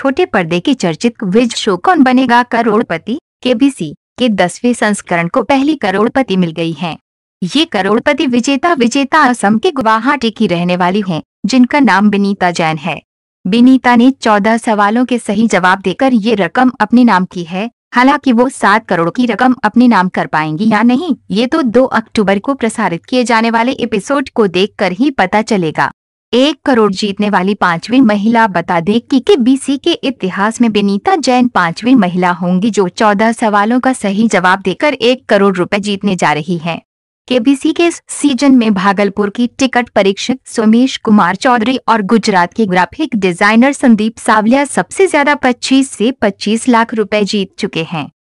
छोटे पर्दे की चर्चित विज शो कौन बनेगा करोड़पति के बी सी के दसवें संस्करण को पहली करोड़पति मिल गई है ये करोड़पति विजेता विजेता असम के गुवाहाटी की रहने वाली हैं, जिनका नाम बिनीता जैन है बिनीता ने चौदह सवालों के सही जवाब देकर ये रकम अपने नाम की है हालांकि वो सात करोड़ की रकम अपने नाम कर पाएंगी या नहीं ये तो 2 अक्टूबर को प्रसारित किए जाने वाले एपिसोड को देखकर ही पता चलेगा एक करोड़ जीतने वाली पांचवी महिला बता दें कि के बीसी के इतिहास में विनीता जैन पांचवी महिला होंगी जो चौदह सवालों का सही जवाब देकर एक करोड़ रुपए जीतने जा रही हैं। बी के सीजन में भागलपुर की टिकट परीक्षक सोमेश कुमार चौधरी और गुजरात के ग्राफिक डिजाइनर संदीप सावलिया सबसे ज्यादा 25 से 25 लाख रुपए जीत चुके हैं